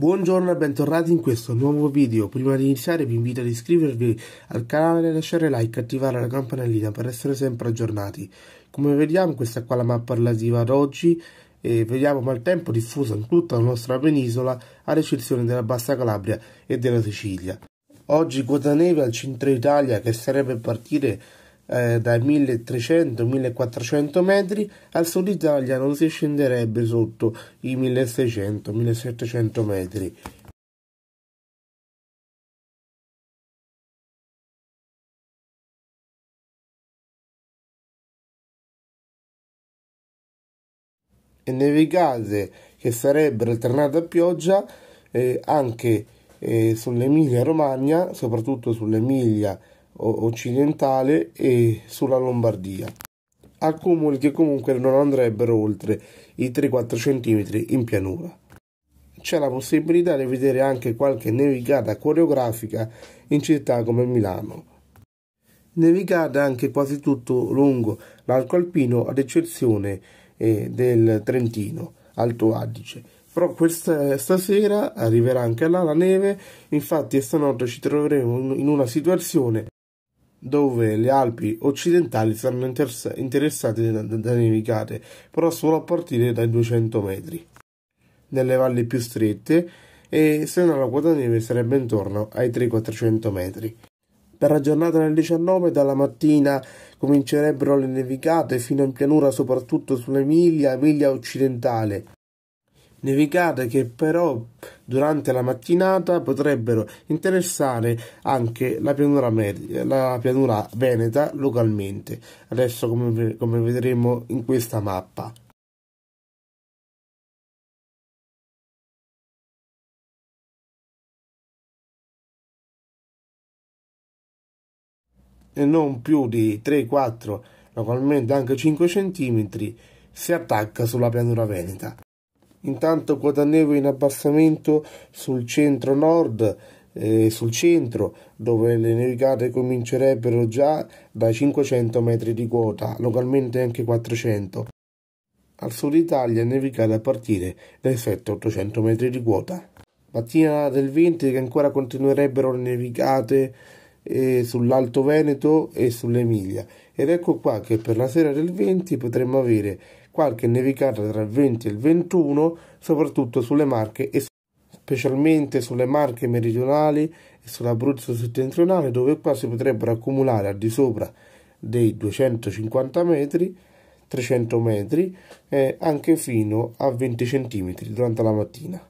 Buongiorno e bentornati in questo nuovo video. Prima di iniziare vi invito ad iscrivervi al canale, lasciare like e attivare la campanellina per essere sempre aggiornati. Come vediamo questa qua è la mappa relativa ad oggi e vediamo maltempo diffuso in tutta la nostra penisola ad eccezione della Bassa Calabria e della Sicilia. Oggi quota neve al centro Italia che sarebbe partire eh, dai 1300-1400 metri, al sud Italia non si scenderebbe sotto i 1600-1700 metri. E case che sarebbero alternate a pioggia eh, anche eh, sull'Emilia Romagna, soprattutto sull'Emilia occidentale e sulla Lombardia. Accumuli che comunque non andrebbero oltre i 3-4 cm in pianura. C'è la possibilità di vedere anche qualche nevicata coreografica in città come Milano. Nevicata anche quasi tutto lungo l'arco alpino ad eccezione eh, del Trentino, Alto Adige però questa stasera arriverà anche là la neve infatti stanotte ci troveremo in una situazione dove le Alpi occidentali saranno interessate da, da nevicate, però solo a partire dai 200 metri. Nelle valli più strette, e se no la quota neve sarebbe intorno ai 300-400 metri. Per la giornata del 19 dalla mattina comincerebbero le nevicate fino in pianura soprattutto sull'Emilia, Emilia occidentale nevicate che però durante la mattinata potrebbero interessare anche la pianura, la pianura veneta localmente, adesso come, come vedremo in questa mappa. e non più di 3, 4, localmente anche 5 cm, si attacca sulla pianura veneta. Intanto guadagnavo in abbassamento sul centro nord eh, sul centro dove le nevicate comincerebbero già dai 500 metri di quota, localmente anche 400. Al sud Italia nevicate a partire dai 700-800 metri di quota. Mattina del 20 che ancora continuerebbero le nevicate eh, sull'Alto Veneto e sull'Emilia. Ed ecco qua che per la sera del 20 potremmo avere qualche nevicata tra il 20 e il 21, soprattutto sulle Marche e specialmente sulle Marche meridionali e sull'Abruzzo settentrionale, dove qua si potrebbero accumulare al di sopra dei 250 metri, 300 metri, eh, anche fino a 20 cm durante la mattina.